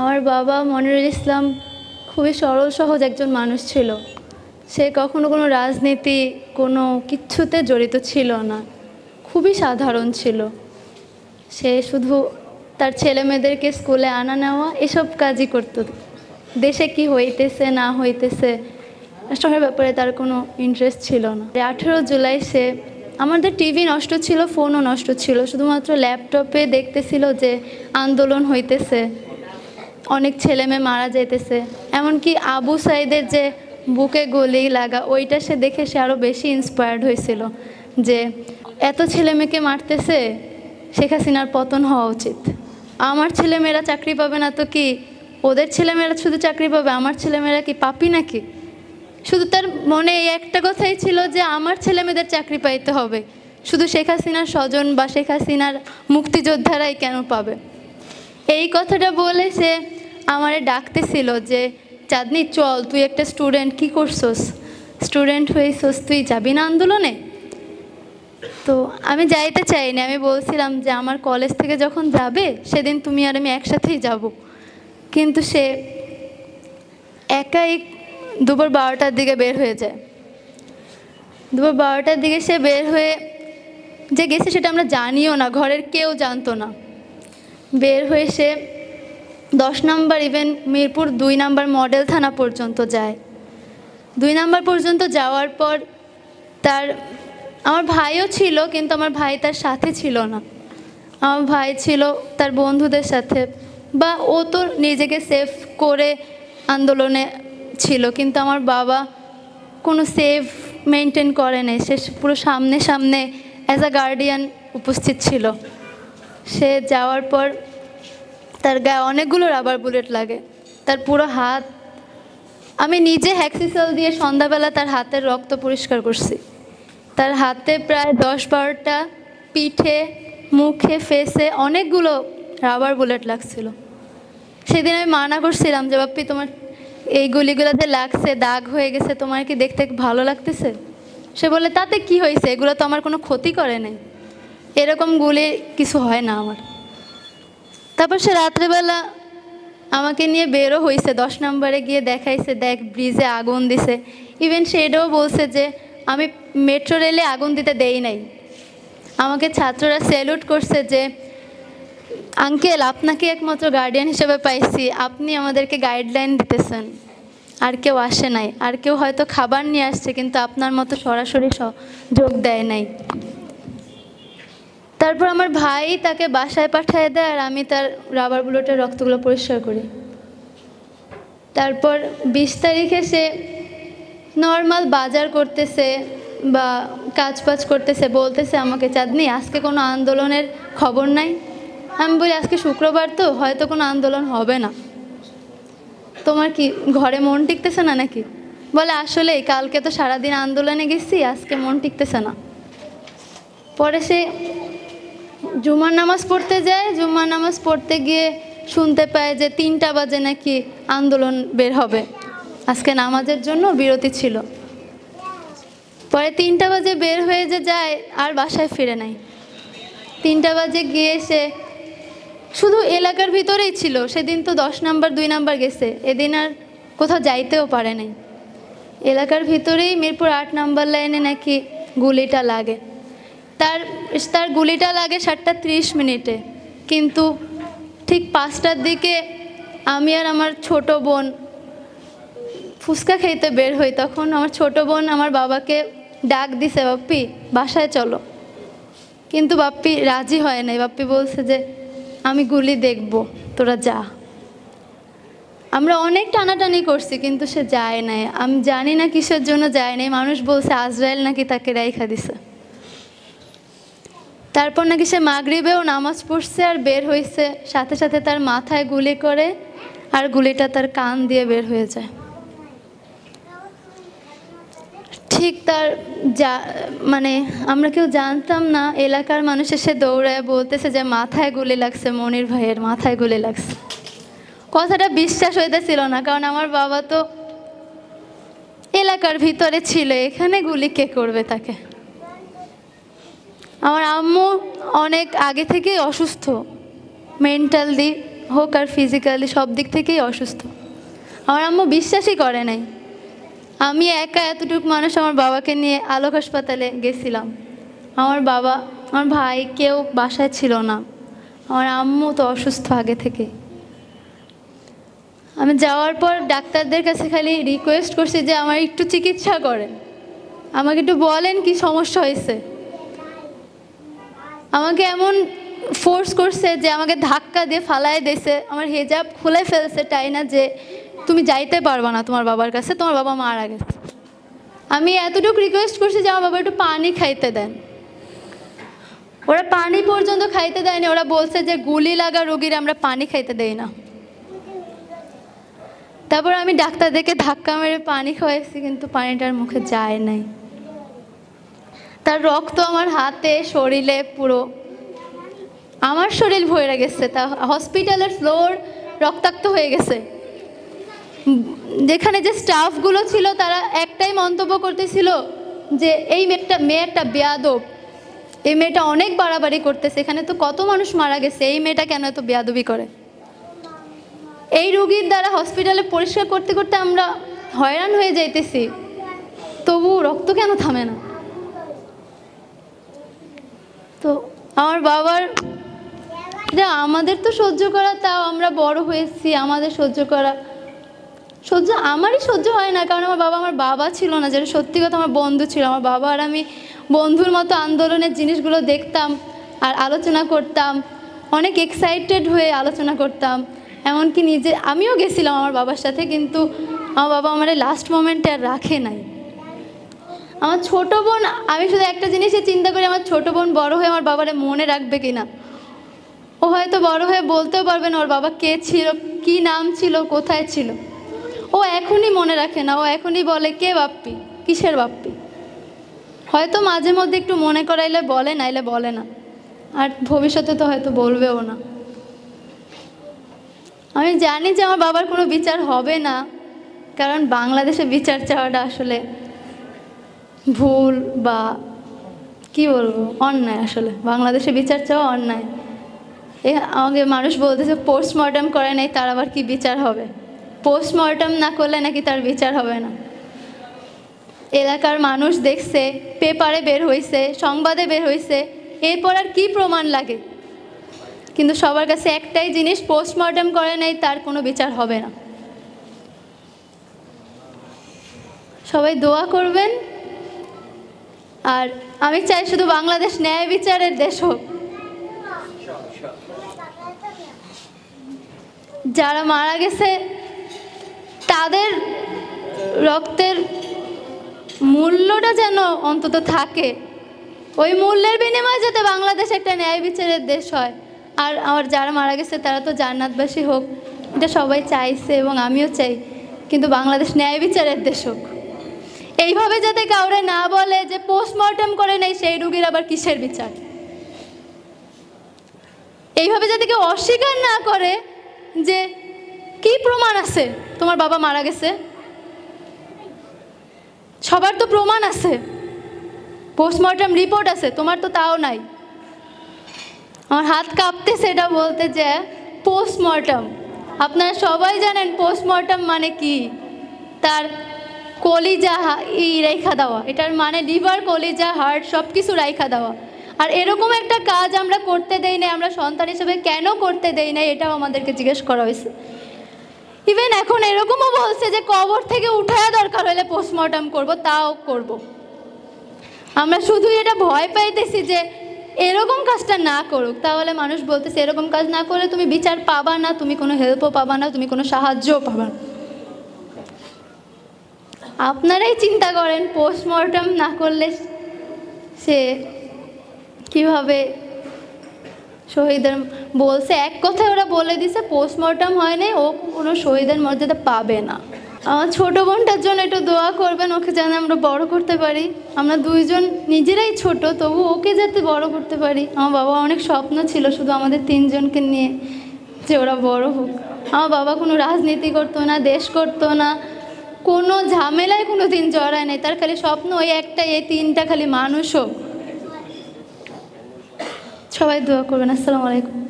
আমার বাবা মনিরুল ইসলাম খুবই সরল সহজ একজন মানুষ ছিল সে কখনো কোনো রাজনীতি কোনো কিচ্ছুতে জড়িত ছিল না খুবই সাধারণ ছিল সে শুধু তার ছেলে মেয়েদেরকে স্কুলে আনা নেওয়া এসব কাজই করত দেশে কি হইতেছে না হইতেছে শহরের ব্যাপারে তার কোনো ইন্টারেস্ট ছিল না আঠেরো জুলাই সে আমাদের টিভি নষ্ট ছিল ফোনও নষ্ট ছিল শুধুমাত্র ল্যাপটপে দেখতেছিল যে আন্দোলন হইতেছে অনেক ছেলে মেয়ে মারা যাইতেছে এমনকি আবু সাইদের যে বুকে গলি লাগা ওইটা সে দেখে সে আরও বেশি ইন্সপায়ার্ড হয়েছিল যে এত ছেলে মেয়েকে মারতেছে শেখ হাসিনার পতন হওয়া উচিত আমার ছেলেমেয়েরা চাকরি পাবে না তো কি ওদের ছেলেমেয়েরা শুধু চাকরি পাবে আমার ছেলেমেয়েরা কি পাপি নাকি শুধু তার মনে এই একটা কথাই ছিল যে আমার ছেলেমেয়েদের চাকরি পাইতে হবে শুধু শেখ হাসিনার স্বজন বা শেখ হাসিনার মুক্তিযোদ্ধারাই কেন পাবে এই কথাটা বলে সে আমারে ডাকতেছিল যে চাঁদনি চল তুই একটা স্টুডেন্ট কি করছোস স্টুডেন্ট সোস তুই যাবি না আন্দোলনে তো আমি যাইতে চাইনি আমি বলছিলাম যে আমার কলেজ থেকে যখন যাবে সেদিন তুমি আর আমি একসাথেই যাব কিন্তু সে একাই দুপুর বারোটার দিকে বের হয়ে যায় দুপুর বারোটার দিকে সে বের হয়ে যে গেছে সেটা আমরা জানিও না ঘরের কেউ জানতো না বের হয়ে সে দশ নম্বর ইভেন মিরপুর দুই নম্বর মডেল থানা পর্যন্ত যায় দুই নাম্বার পর্যন্ত যাওয়ার পর তার আমার ভাইও ছিল কিন্তু আমার ভাই তার সাথে ছিল না আমার ভাই ছিল তার বন্ধুদের সাথে বা ও তো নিজেকে সেফ করে আন্দোলনে ছিল কিন্তু আমার বাবা কোনো সেফ মেনটেন করে সে পুরো সামনে সামনে অ্যাজ আ গার্ডিয়ান উপস্থিত ছিল সে যাওয়ার পর তার গায়ে অনেকগুলো রাবার বুলেট লাগে তার পুরো হাত আমি নিজে হ্যাক্সিসেল দিয়ে সন্ধ্যাবেলা তার হাতের রক্ত পরিষ্কার করছি তার হাতে প্রায় দশ বারোটা পিঠে মুখে ফেসে অনেকগুলো রাবার বুলেট লাগছিল সেদিন আমি মানা করছিলাম যে বাপ্পি তোমার এই গুলিগুলোতে লাগছে দাগ হয়ে গেছে তোমার কি দেখতে ভালো লাগতেছে সে বলে তাতে কি হয়েছে এগুলো তো আমার কোনো ক্ষতি করে নাই এরকম গুলি কিছু হয় না আমার তারপর সে রাত্রেবেলা আমাকে নিয়ে বেরো হয়েছে দশ নম্বরে গিয়ে দেখাইছে দেখ ব্রিজে আগুন দিছে ইভেন সে এটাও বলছে যে আমি মেট্রো রেলে আগুন দিতে দেই নাই আমাকে ছাত্ররা স্যালুট করছে যে আঙ্কেল আপনাকে একমাত্র গার্ডিয়ান হিসেবে পাইছি আপনি আমাদেরকে গাইডলাইন দিতেছেন আর কেউ আসে নাই আর কেউ হয়তো খাবার নিয়ে আসছে কিন্তু আপনার মতো সরাসরি যোগ দেয় নাই তারপর আমার ভাই তাকে বাসায় পাঠিয়ে দেয় আর আমি তার রাবার বুলেটের রক্তগুলো পরিষ্কার করি তারপর বিশ তারিখে সে নর্মাল বাজার করতেছে বা কাজ পাজ করতেছে বলতেছে আমাকে চাঁদনি আজকে কোনো আন্দোলনের খবর নাই আমি বলি আজকে শুক্রবার তো হয়তো কোনো আন্দোলন হবে না তোমার কি ঘরে মন টিকতেছে না নাকি বলে আসলে কালকে তো সারাদিন আন্দোলনে গেছি আজকে মন টিকতেছে না পরে সে জুমার নামাজ পড়তে যায় জুমার নামাজ পড়তে গিয়ে শুনতে পায় যে তিনটা বাজে নাকি আন্দোলন বের হবে আজকে নামাজের জন্য বিরতি ছিল পরে তিনটা বাজে বের হয়ে যে যায় আর বাসায় ফিরে নাই তিনটা বাজে গিয়ে সে শুধু এলাকার ভিতরেই ছিল সেদিন তো দশ নাম্বার দুই নাম্বার গেছে এদিন আর কোথাও যাইতেও পারে নাই এলাকার ভিতরেই মিরপুর আট নাম্বার লাইনে নাকি গুলিটা লাগে তার তার গুলিটা লাগে সাতটা ত্রিশ মিনিটে কিন্তু ঠিক পাঁচটার দিকে আমি আর আমার ছোট বোন ফুচকা খেতে বের হই তখন আমার ছোট বোন আমার বাবাকে ডাক দিছে বাপ্পি বাসায় চলো কিন্তু বাপ্পি রাজি হয় নাই বাপ্পি বলছে যে আমি গুলি দেখব তোরা যা আমরা অনেক টানাটানি করছি কিন্তু সে যায় নাই আমি জানি না কিসের জন্য যায় নাই মানুষ বলছে আজরায়েল নাকি তাকে রাইখা দিছে তারপর নাকি সে মাগরিবেও নামাজ পড়ছে আর বের হয়েছে সাথে সাথে তার মাথায় গুলি করে আর গুলিটা তার কান দিয়ে বের হয়ে যায় ঠিক তার যা মানে আমরা কেউ জানতাম না এলাকার মানুষ এসে দৌড়ায় বলতেছে যে মাথায় গুলি লাগছে মনির ভাইয়ের মাথায় গুলি লাগছে কথাটা বিশ্বাস হইতেছিল না কারণ আমার বাবা তো এলাকার ভিতরে ছিল এখানে গুলি কে করবে তাকে আমার আম্মু অনেক আগে থেকেই অসুস্থ মেন্টাল দিক হোক আর ফিজিক্যালি সব দিক থেকেই অসুস্থ আমার আম্মু বিশ্বাসই করে নাই আমি একা এতটুকু মানুষ আমার বাবাকে নিয়ে আলোক হাসপাতালে গেছিলাম আমার বাবা আমার ভাই কেউ বাসায় ছিল না আমার আম্মু তো অসুস্থ আগে থেকে আমি যাওয়ার পর ডাক্তারদের কাছে খালি রিকোয়েস্ট করছি যে আমার একটু চিকিৎসা করেন আমাকে একটু বলেন কি সমস্যা হয়েছে আমাকে এমন ফোর্স করছে যে আমাকে ধাক্কা দিয়ে ফালায় দিয়েছে আমার হেজাব খুলে ফেলছে তাই না যে তুমি যাইতে পারবা না তোমার বাবার কাছে তোমার বাবা মারা গেছে আমি এতটুকু রিকোয়েস্ট করছি যে আমার বাবা একটু পানি খাইতে দেন ওরা পানি পর্যন্ত খাইতে দেয়নি ওরা বলছে যে গুলি লাগা রোগীর আমরা পানি খাইতে দেই না তারপর আমি ডাক্তার দেখে ধাক্কা মেরে পানি খাওয়াইছি কিন্তু পানিটার মুখে যায় নাই তার রক্ত আমার হাতে শরীরে পুরো আমার শরীর ভরে গেছে তা হসপিটালের ফ্লোর রক্তাক্ত হয়ে গেছে যেখানে যে স্টাফগুলো ছিল তারা একটাই মন্তব্য করতেছিল যে এই মেয়েটা মেয়ে একটা বেয়াদব এই মেয়েটা অনেক বাড়াবাড়ি করতেছে এখানে তো কত মানুষ মারা গেছে এই মেয়েটা কেন এত বেয়াদবি করে এই রুগীর দ্বারা হসপিটালে পরিষ্কার করতে করতে আমরা হয়রান হয়ে যাইতেছি তবু রক্ত কেন থামে না আমার বাবার আমাদের তো সহ্য করা তাও আমরা বড় হয়েছি আমাদের সহ্য করা সহ্য আমারই সহ্য হয় না কারণ আমার বাবা আমার বাবা ছিল না যেটা সত্যি কথা আমার বন্ধু ছিল আমার বাবা আর আমি বন্ধুর মতো আন্দোলনের জিনিসগুলো দেখতাম আর আলোচনা করতাম অনেক এক্সাইটেড হয়ে আলোচনা করতাম এমনকি নিজে আমিও গেছিলাম আমার বাবার সাথে কিন্তু আমার বাবা আমার লাস্ট মোমেন্টে আর রাখে নাই আমার ছোট বোন আমি শুধু একটা জিনিসে চিন্তা করি আমার ছোট বোন বড় হয়ে আমার বাবারে মনে রাখবে কিনা ও হয়তো বড় হয়ে বলতেও পারবে না ওর বাবা কে ছিল কি নাম ছিল কোথায় ছিল ও এখনই মনে রাখে না ও এখনই বলে কে বাপ্পি কিসের বাপ্পি হয়তো মাঝে মধ্যে একটু মনে করাইলে বলে না এলে বলে না আর ভবিষ্যতে তো হয়তো বলবেও না আমি জানি যে আমার বাবার কোনো বিচার হবে না কারণ বাংলাদেশে বিচার চাওয়াটা আসলে ভুল বা কি বলবো অন্যায় আসলে বাংলাদেশে বিচার চাওয়া অন্যায় এ আমাকে মানুষ বলতেছে পোস্টমর্টম করে নাই তার আবার কি বিচার হবে পোস্টমর্টম না করলে নাকি তার বিচার হবে না এলাকার মানুষ দেখছে পেপারে বের হয়েছে সংবাদে বের হয়েছে এরপর আর কি প্রমাণ লাগে কিন্তু সবার কাছে একটাই জিনিস পোস্টমর্টম করে নাই তার কোনো বিচার হবে না সবাই দোয়া করবেন আর আমি চাই শুধু বাংলাদেশ ন্যায় বিচারের দেশ হোক যারা মারা গেছে তাদের রক্তের মূল্যটা যেন অন্তত থাকে ওই মূল্যের বিনিময়ে যাতে বাংলাদেশ একটা ন্যায় বিচারের দেশ হয় আর আমার যারা মারা গেছে তারা তো জান্নাতবাসী হোক এটা সবাই চাইছে এবং আমিও চাই কিন্তু বাংলাদেশ ন্যায় বিচারের দেশ হোক এইভাবে যাতে কাউরে না বলে যে পোস্টমর্টম করে নেই সেই রুগীর আবার কিসের বিচার এইভাবে যাতে কেউ অস্বীকার না করে যে কি প্রমাণ আছে তোমার বাবা মারা গেছে সবার তো প্রমাণ আছে পোস্টমর্টম রিপোর্ট আছে তোমার তো তাও নাই আমার হাত কাঁপতে সেটা বলতে যে পোস্টমর্টম আপনারা সবাই জানেন পোস্টমর্টম মানে কি তার কলিজা ই রেখা দেওয়া এটার মানে লিভার কলিজা হার্ট সব কিছু রেখা দেওয়া আর এরকম একটা কাজ আমরা করতে দেই না আমরা সন্তান হিসেবে কেন করতে দেই না এটাও আমাদেরকে জিজ্ঞেস করা হয়েছে ইভেন এখন এরকমও বলছে যে কবর থেকে উঠায়া দরকার হলে পোস্টমর্টম করব তাও করব। আমরা শুধু এটা ভয় পাইতেছি যে এরকম কাজটা না করুক তাহলে মানুষ বলতেছে এরকম কাজ না করলে তুমি বিচার পাবা না তুমি কোনো হেল্পও পাবা না তুমি কোনো সাহায্যও পাবা না আপনারাই চিন্তা করেন পোস্টমর্টম না করলে সে কিভাবে শহীদের বলছে এক কথায় ওরা বলে দিছে পোস্টমর্টম হয় ও কোনো শহীদের মর্যাদা পাবে না আমার ছোটো বোনটার জন্য একটু দোয়া করবেন ওকে যেন আমরা বড় করতে পারি আমরা দুইজন নিজেরাই ছোট তবু ওকে যাতে বড় করতে পারি আমার বাবা অনেক স্বপ্ন ছিল শুধু আমাদের তিনজনকে নিয়ে যে ওরা বড় হোক আমার বাবা কোনো রাজনীতি করতো না দেশ করতো না কোনো ঝামেলায় কোনো দিন জড়ায় নেই তার খালি স্বপ্ন ওই একটা এই তিনটা খালি মানুষও সবাই দোয়া করবেন আসসালামু আলাইকুম